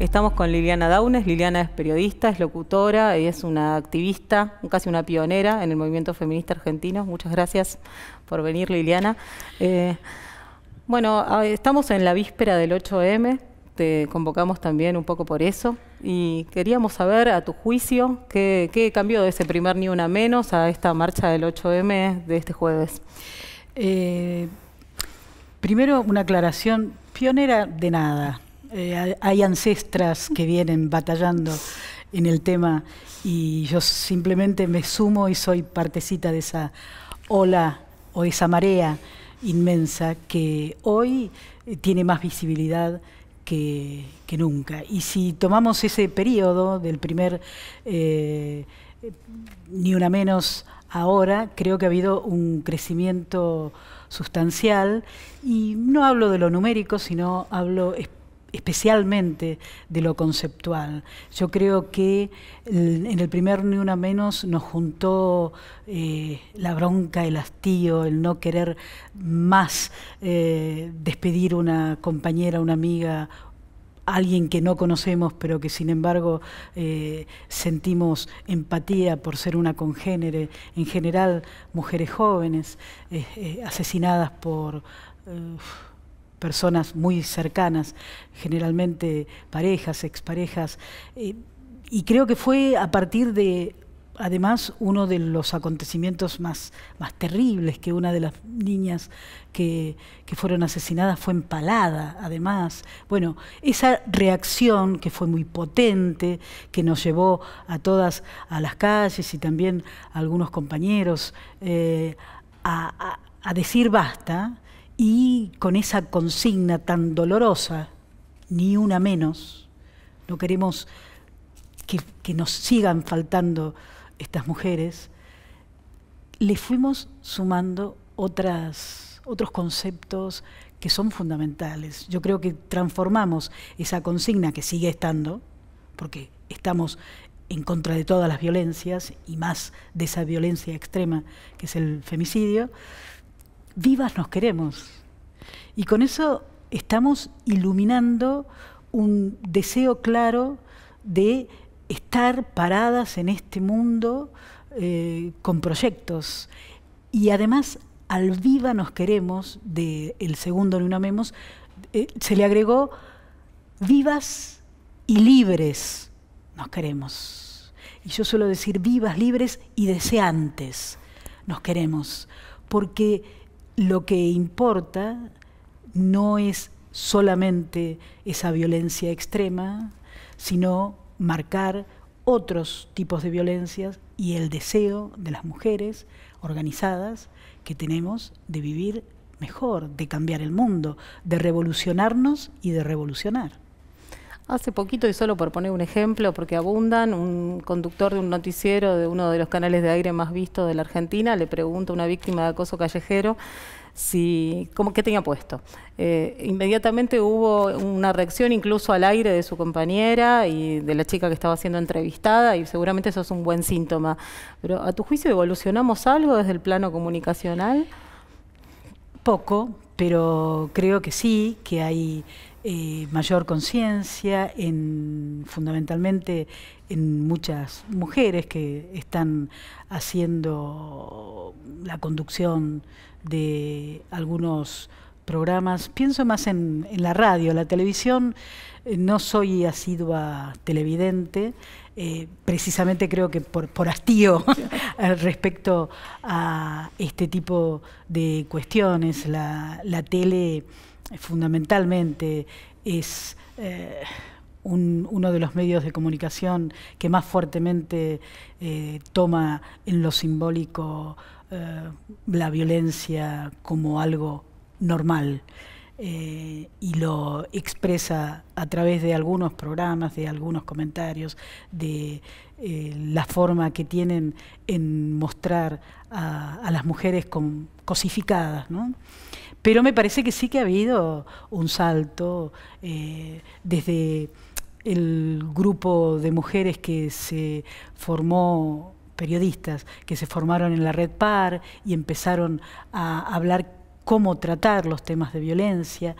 Estamos con Liliana Daunes. Liliana es periodista, es locutora y es una activista, casi una pionera en el movimiento feminista argentino. Muchas gracias por venir, Liliana. Eh, bueno, estamos en la víspera del 8M, te convocamos también un poco por eso y queríamos saber a tu juicio qué, qué cambió de ese primer Ni Una Menos a esta marcha del 8M de este jueves. Eh, primero una aclaración, pionera de nada, eh, hay ancestras que vienen batallando en el tema y yo simplemente me sumo y soy partecita de esa ola o esa marea inmensa que hoy eh, tiene más visibilidad que, nunca. Y si tomamos ese periodo del primer eh, ni una menos ahora, creo que ha habido un crecimiento sustancial y no hablo de lo numérico, sino hablo especialmente de lo conceptual. Yo creo que en el primer Ni Una Menos nos juntó eh, la bronca, el hastío, el no querer más eh, despedir una compañera, una amiga, alguien que no conocemos, pero que sin embargo eh, sentimos empatía por ser una congénere, en general mujeres jóvenes asesinadas por personas muy cercanas, generalmente parejas, exparejas. Eh, y creo que fue a partir de, además, uno de los acontecimientos más, terribles, que una de las niñas que, fueron asesinadas fue empalada, además. Bueno, esa reacción que fue muy potente, que nos llevó a todas a las calles y también a algunos compañeros eh, a decir basta, y con esa consigna tan dolorosa, ni una menos, no queremos que, nos sigan faltando estas mujeres, le fuimos sumando otros conceptos que son fundamentales. Yo creo que transformamos esa consigna que sigue estando, porque estamos en contra de todas las violencias y más de esa violencia extrema que es el femicidio, vivas nos queremos. Y con eso estamos iluminando un deseo claro de estar paradas en este mundo eh, con proyectos. Y además al viva nos queremos, del el segundo no amemos, eh, se le agregó vivas y libres nos queremos. Y yo suelo decir vivas, libres y deseantes nos queremos, porque lo que importa no es solamente esa violencia extrema, sino marcar otros tipos de violencias y el deseo de las mujeres organizadas que tenemos de vivir mejor, de cambiar el mundo, de revolucionarnos y de revolucionar. Hace poquito, y solo por poner un ejemplo, porque abundan, un conductor de un noticiero de uno de los canales de aire más vistos de la Argentina le pregunta a una víctima de acoso callejero si, qué tenía puesto. Eh, inmediatamente hubo una reacción incluso al aire de su compañera y de la chica que estaba siendo entrevistada y seguramente eso es un buen síntoma. Pero a tu juicio, ¿evolucionamos algo desde el plano comunicacional? Poco, pero creo que sí, que hay eh, mayor conciencia, en, fundamentalmente en muchas mujeres que están haciendo la conducción de algunos programas. Pienso más en, la radio, la televisión. Eh, no soy asidua televidente, eh, precisamente creo que por, por hastío respecto a este tipo de cuestiones. la tele eh, fundamentalmente es eh, uno de los medios de comunicación que más fuertemente eh, toma en lo simbólico la violencia como algo normal. y lo expresa a través de algunos programas, de algunos comentarios, de eh, la forma que tienen en mostrar a, las mujeres cosificadas. ¿no? Pero me parece que sí que ha habido un salto eh, desde el grupo de mujeres que se formó, periodistas, que se formaron en la red PAR y empezaron a hablar cómo tratar los temas de violencia,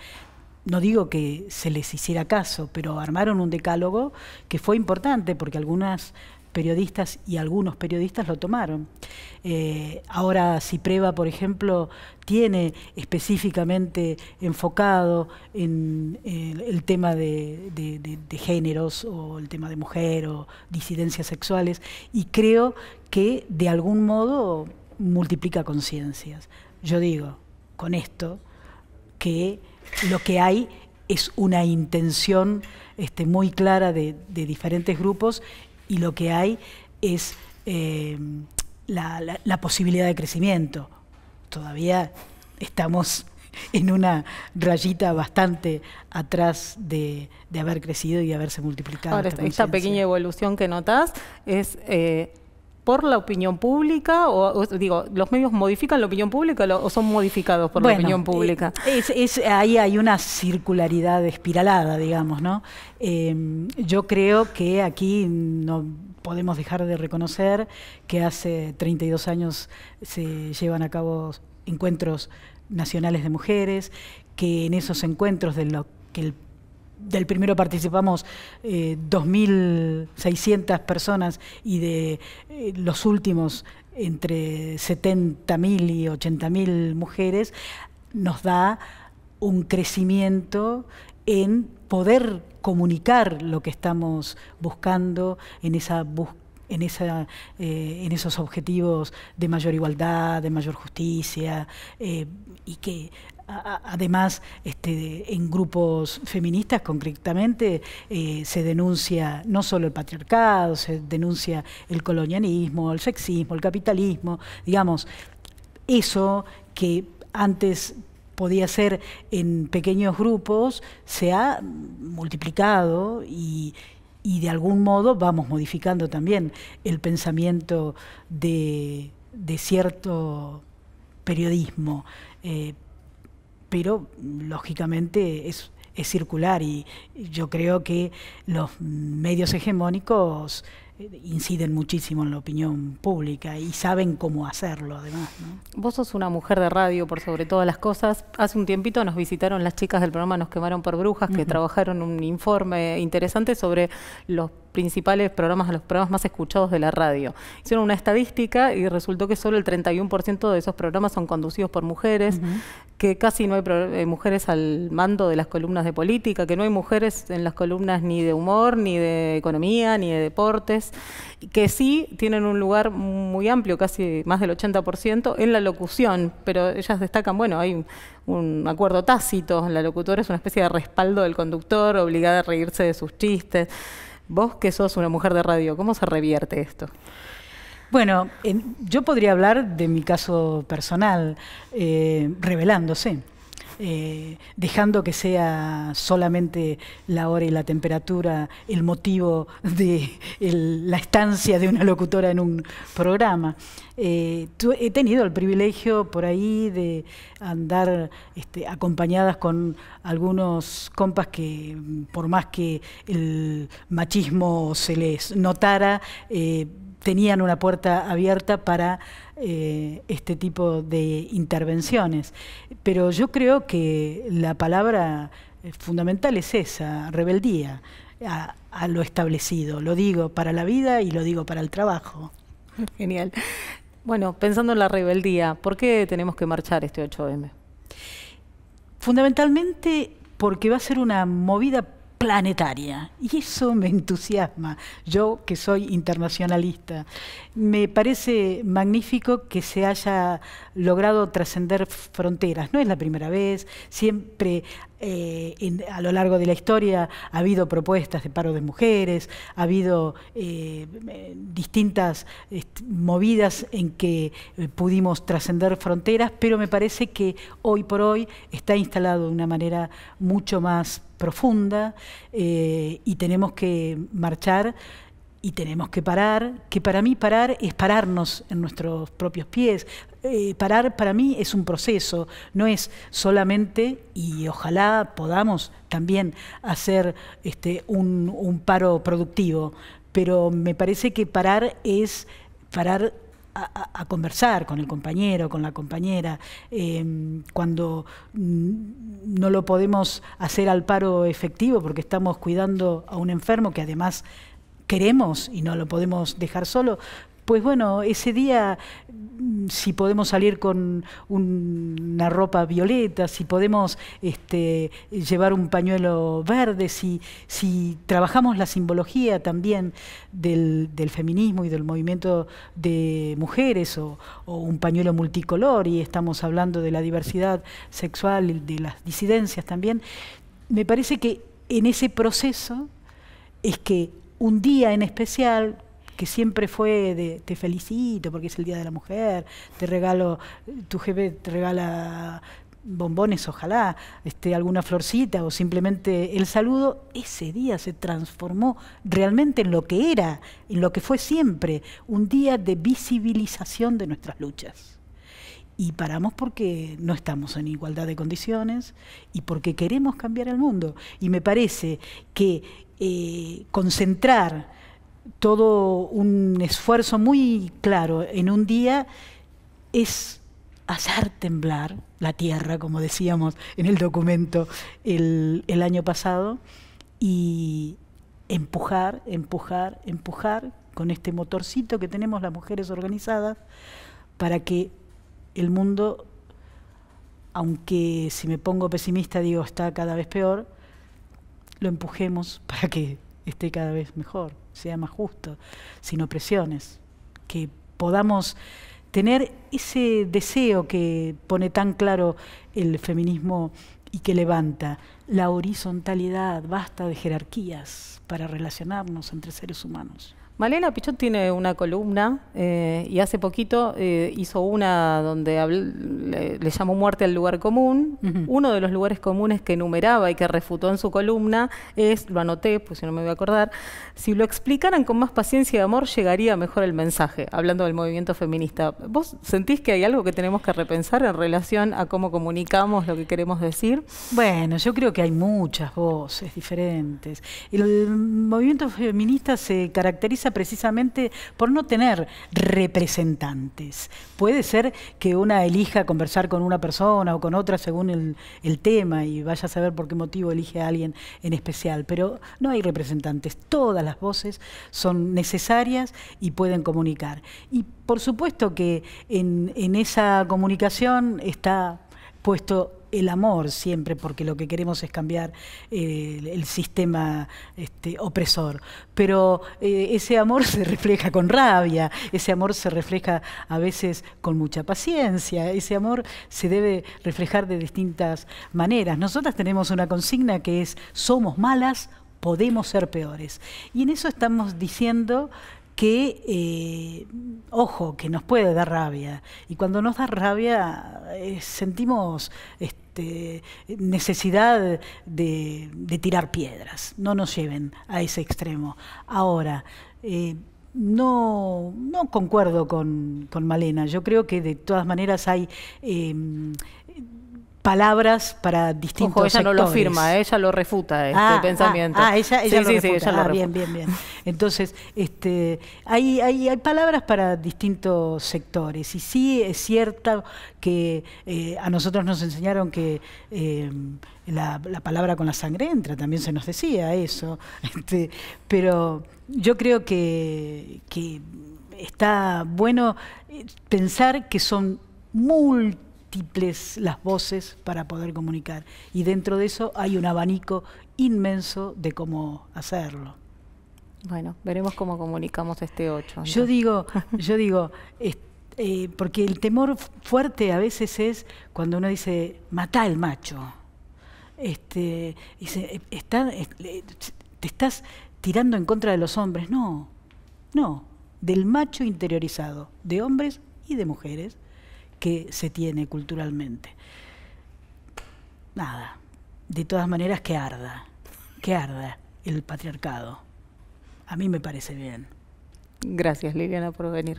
no digo que se les hiciera caso, pero armaron un decálogo que fue importante porque algunas periodistas y algunos periodistas lo tomaron. Eh, ahora Cipreva, por ejemplo, tiene específicamente enfocado en el tema de, de, géneros o el tema de mujer o disidencias sexuales y creo que de algún modo multiplica conciencias. Yo digo, con esto, que lo que hay es una intención este, muy clara de, diferentes grupos y lo que hay es eh, la, posibilidad de crecimiento. Todavía estamos en una rayita bastante atrás de, haber crecido y haberse multiplicado. esta, pequeña evolución que notas es eh, por la opinión pública o, digo, los medios modifican la opinión pública o son modificados por la opinión pública? Eh, ahí hay una circularidad espiralada, digamos, ¿no? Eh, yo creo que aquí no podemos dejar de reconocer que hace 32 años se llevan a cabo encuentros nacionales de mujeres, que en esos encuentros de lo que el del primero participamos 2.600 eh, personas y de eh, los últimos entre 70.000 y 80.000 mujeres, nos da un crecimiento en poder comunicar lo que estamos buscando en esa búsqueda en, esa, eh, en esos objetivos de mayor igualdad, de mayor justicia, eh, y que además este, en grupos feministas concretamente eh, se denuncia no solo el patriarcado, se denuncia el colonialismo, el sexismo, el capitalismo, digamos, eso que antes podía ser en pequeños grupos, se ha multiplicado y, y de algún modo vamos modificando también el pensamiento de, cierto periodismo. Eh, pero lógicamente es es circular y yo creo que los medios hegemónicos eh, inciden muchísimo en la opinión pública y saben cómo hacerlo además. Vos sos una mujer de radio por sobre todas las cosas. Hace un tiempito nos visitaron las chicas del programa Nos quemaron por brujas que trabajaron un informe interesante sobre los principales programas, a los programas más escuchados de la radio. Hicieron una estadística y resultó que solo el 31% de esos programas son conducidos por mujeres, que casi no hay eh, mujeres al mando de las columnas de política, que no hay mujeres en las columnas ni de humor, ni de economía, ni de deportes, que sí tienen un lugar muy amplio, casi más del 80%, en la locución, pero ellas destacan, bueno, hay un acuerdo tácito, la locutora es una especie de respaldo del conductor, obligada a reírse de sus chistes. Vos que sos una mujer de radio, ¿cómo se revierte esto? Bueno, yo podría hablar de mi caso personal, eh, revelándose. Eh, dejando que sea solamente la hora y la temperatura el motivo de la estancia de una locutora en un programa. Eh, he tenido el privilegio por ahí de andar este, acompañadas con algunos compas que, mm, por más que el machismo se les notara, eh, tenían una puerta abierta para eh, este tipo de intervenciones. Pero yo creo que la palabra eh, fundamental es esa, rebeldía, a, lo establecido. Lo digo para la vida y lo digo para el trabajo. Genial. Bueno, pensando en la rebeldía, ¿por qué tenemos que marchar este 8M? Fundamentalmente porque va a ser una movida planetaria. Y eso me entusiasma, yo que soy internacionalista. Me parece magnífico que se haya logrado trascender fronteras. No es la primera vez, siempre eh, a lo largo de la historia ha habido propuestas de paro de mujeres, ha habido eh, eh, distintas movidas en que pudimos trascender fronteras, pero me parece que hoy por hoy está instalado de una manera mucho más profunda eh, y tenemos que marchar y tenemos que parar, que para mí parar es pararnos en nuestros propios pies. Eh, parar para mí es un proceso, no es solamente, y ojalá podamos también hacer este, un, un paro productivo, pero me parece que parar es parar a, conversar con el compañero, con la compañera, em, cuando mm, no lo podemos hacer al paro efectivo porque estamos cuidando a un enfermo que además queremos y no lo podemos dejar solo, pues bueno, ese día, mm, si podemos salir con una ropa violeta, si podemos este, llevar un pañuelo verde, si, trabajamos la simbología también del, feminismo y del movimiento de mujeres, o, o, un pañuelo multicolor, y estamos hablando de la diversidad sexual, y de las disidencias también, me parece que en ese proceso es que un día en especial, que siempre fue de te felicito porque es el Día de la Mujer, te regalo, tu jefe te regala bombones, ojalá, este, alguna florcita o simplemente el saludo, ese día se transformó realmente en lo que era, en lo que fue siempre, un día de visibilización de nuestras luchas. Y paramos porque no estamos en igualdad de condiciones y porque queremos cambiar el mundo. Y me parece que eh, concentrar todo un esfuerzo muy claro en un día es hacer temblar la tierra, como decíamos en el documento el, año pasado, y empujar, empujar, empujar con este motorcito que tenemos las mujeres organizadas para que el mundo, aunque si me pongo pesimista digo está cada vez peor, lo empujemos para que esté cada vez mejor, sea más justo, sin opresiones, que podamos tener ese deseo que pone tan claro el feminismo y que levanta la horizontalidad, basta de jerarquías para relacionarnos entre seres humanos. Malena Pichot tiene una columna eh, y hace poquito eh, hizo una donde le, llamó muerte al lugar común. Uno de los lugares comunes que enumeraba y que refutó en su columna es, lo anoté, pues si no me voy a acordar, si lo explicaran con más paciencia y amor llegaría mejor el mensaje, hablando del movimiento feminista. ¿Vos sentís que hay algo que tenemos que repensar en relación a cómo comunicamos lo que queremos decir? Bueno, yo creo que hay muchas voces diferentes. El movimiento feminista se caracteriza precisamente por no tener representantes. Puede ser que una elija conversar con una persona o con otra según el, tema y vaya a saber por qué motivo elige a alguien en especial, pero no hay representantes. Todas las voces son necesarias y pueden comunicar. Y por supuesto que en esa comunicación está puesto el amor siempre, porque lo que queremos es cambiar eh, el sistema este, opresor. Pero eh, ese amor se refleja con rabia, ese amor se refleja a veces con mucha paciencia, ese amor se debe reflejar de distintas maneras. Nosotras tenemos una consigna que es somos malas podemos ser peores. Y en eso estamos diciendo que, eh, ojo, que nos puede dar rabia. Y cuando nos da rabia eh, sentimos este, necesidad de, tirar piedras. No nos lleven a ese extremo. Ahora, eh, no, concuerdo con, con, Malena. Yo creo que de todas maneras hay em, palabras para distintos Ojo, ella no lo firma, ella lo refuta este ah, ah, pensamiento. Ah, ella, lo ah, refuta. bien, bien, bien. Entonces, este, hay, hay, hay, palabras para distintos sectores y sí es cierto que eh, a nosotros nos enseñaron que eh, la, palabra con la sangre entra, también se nos decía eso, este, pero yo creo que, está bueno eh, pensar que son múltiples, las voces para poder comunicar. Y dentro de eso hay un abanico inmenso de cómo hacerlo. Bueno, veremos cómo comunicamos este 8. Yo digo, yo digo, eh, porque el temor fuerte a veces es cuando uno dice, mata al macho. Este, eh, te estás tirando en contra de los hombres. No, no, del macho interiorizado, de hombres y de mujeres, que se tiene culturalmente. Nada, de todas maneras que arda, que arda el patriarcado. A mí me parece bien. Gracias Liliana por venir.